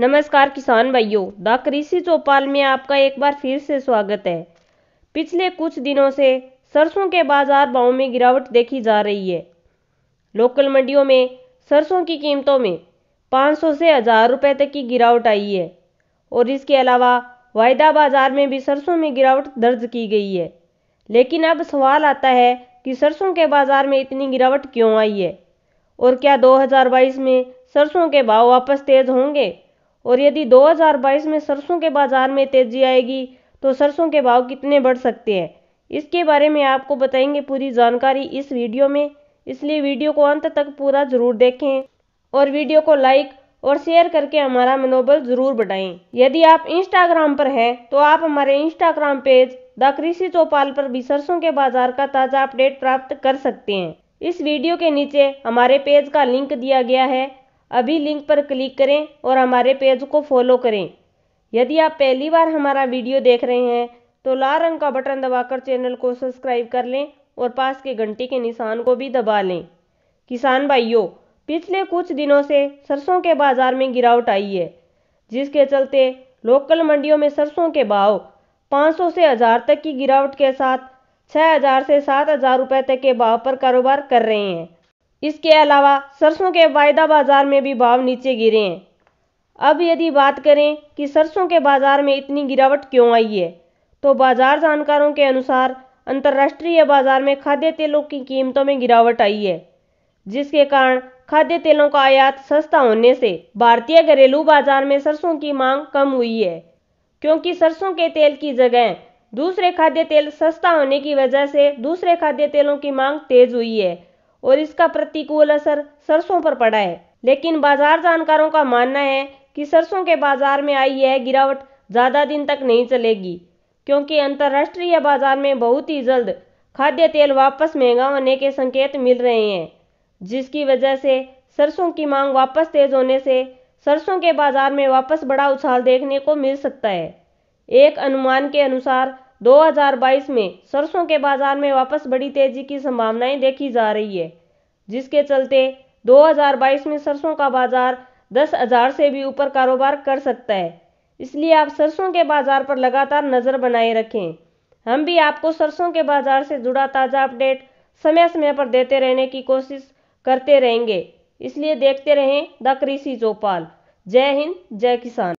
नमस्कार किसान भाइयों द कृषि चौपाल में आपका एक बार फिर से स्वागत है पिछले कुछ दिनों से सरसों के बाजार भाव में गिरावट देखी जा रही है लोकल मंडियों में सरसों की कीमतों में 500 से हज़ार रुपये तक की गिरावट आई है और इसके अलावा वायदा बाजार में भी सरसों में गिरावट दर्ज की गई है लेकिन अब सवाल आता है कि सरसों के बाजार में इतनी गिरावट क्यों आई है और क्या 2022 में सरसों के भाव वापस तेज होंगे और यदि 2022 में सरसों के बाजार में तेजी आएगी तो सरसों के भाव कितने बढ़ सकते हैं इसके बारे में आपको बताएंगे पूरी जानकारी इस वीडियो में इसलिए वीडियो को अंत तक पूरा जरूर देखें और वीडियो को लाइक और शेयर करके हमारा मनोबल जरूर बढ़ाएं यदि आप इंस्टाग्राम पर हैं तो आप हमारे इंस्टाग्राम पेज द कृषि चौपाल पर भी सरसों के बाजार का ताज़ा अपडेट प्राप्त कर सकते हैं इस वीडियो के नीचे हमारे पेज का लिंक दिया गया है अभी लिंक पर क्लिक करें और हमारे पेज को फॉलो करें यदि आप पहली बार हमारा वीडियो देख रहे हैं तो लाल रंग का बटन दबाकर चैनल को सब्सक्राइब कर लें और पास के घंटे के निशान को भी दबा लें किसान भाइयों पिछले कुछ दिनों से सरसों के बाजार में गिरावट आई है जिसके चलते लोकल मंडियों में सरसों के भाव 500 से हज़ार तक की गिरावट के साथ 6000 से 7000 रुपए तक के भाव पर कारोबार कर रहे हैं इसके अलावा सरसों के वायदा बाज़ार में भी भाव नीचे गिरे हैं अब यदि बात करें कि सरसों के बाज़ार में इतनी गिरावट क्यों आई है तो बाज़ार जानकारों के अनुसार अंतर्राष्ट्रीय बाज़ार में खाद्य तेलों की कीमतों में गिरावट आई है जिसके कारण खाद्य तेलों का आयात सस्ता होने से भारतीय घरेलू बाज़ार में सरसों की मांग कम हुई है क्योंकि सरसों के तेल की जगह दूसरे खाद्य तेल सस्ता होने की वजह से दूसरे खाद्य तेलों की मांग तेज हुई है और इसका प्रतिकूल असर सरसों पर पड़ा है लेकिन बाजार जानकारों का मानना है कि सरसों के बाजार में आई यह गिरावट ज़्यादा दिन तक नहीं चलेगी क्योंकि अंतर्राष्ट्रीय बाजार में बहुत ही जल्द खाद्य तेल वापस महंगा होने के संकेत मिल रहे हैं जिसकी वजह से सरसों की मांग वापस तेज होने से सरसों के बाजार में वापस बड़ा उछाल देखने को मिल सकता है एक अनुमान के अनुसार 2022 में सरसों के बाजार में वापस बड़ी तेजी की संभावनाएं देखी जा रही है जिसके चलते 2022 में सरसों का बाजार दस हजार से भी ऊपर कारोबार कर सकता है इसलिए आप सरसों के बाजार पर लगातार नजर बनाए रखें हम भी आपको सरसों के बाजार से जुड़ा ताज़ा अपडेट समय समय पर देते रहने की कोशिश करते रहेंगे इसलिए देखते रहें द कृषि चौपाल जय हिंद जय किसान